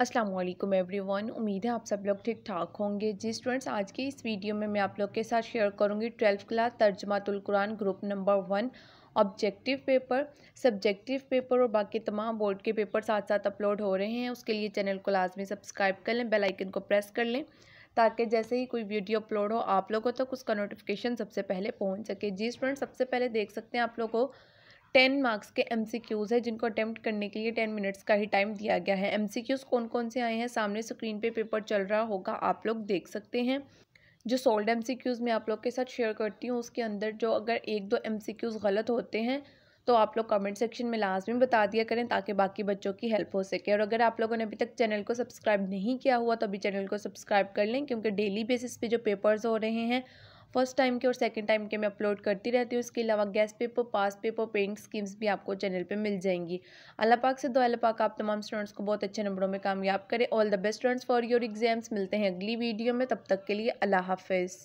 Aslam everyone उम्मीद है आप सब लोग ठीक ठाक होंगे जी स्टूडेंट्स आज की इस वीडियो में मैं आप लोग के साथ शेयर करूंगी ट्वेल्थ क्लास कुरान group number one objective paper subjective paper और बाकी तमाम बोर्ड के पेपर साथ साथ अपलोड हो रहे हैं उसके लिए चैनल को लाजमी सब्सक्राइब कर लें बेल आइकन को प्रेस कर लें ताकि जैसे ही कोई वीडियो अपलोड हो आप लोगों तक तो उसका नोटिफिकेशन सबसे पहले पहुँच सके जी स्टूडेंट्स सबसे पहले देख सकते हैं आप लोगों को टेन मार्क्स के एम सी क्यूज़ है जिनको अटैम्प्ट करने के लिए टेन मिनट्स का ही टाइम दिया गया है एम सी क्यूज़ कौन कौन से आए हैं सामने स्क्रीन पे पेपर चल रहा होगा आप लोग देख सकते हैं जो सोल्ड एम सी क्यूज़ मैं आप लोग के साथ शेयर करती हूँ उसके अंदर जो अगर एक दो एम सी क्यूज़ गलत होते हैं तो आप लोग कमेंट सेक्शन में लाजमी बता दिया करें ताकि बाकी बच्चों की हेल्प हो सके और अगर आप लोगों ने अभी तक चैनल को सब्सक्राइब नहीं किया हुआ तो अभी चैनल को सब्सक्राइब कर लें क्योंकि डेली बेसिस पे जो पेपर्स हो रहे हैं फर्स्ट टाइम के और सेकेंड टाइम के मैं अपलोड करती रहती हूँ इसके अलावा गैस पेपर पास पेपर पेंट स्कीम्स भी आपको चैनल पर मिल जाएंगी अल्लाह पाक से दो अल्लाह पाक आप तमाम स्टूडेंट्स को बहुत अच्छे नंबरों में कामयाब करें all the best students for your exams मिलते हैं अगली वीडियो में तब तक के लिए अल्लाह हाफिज़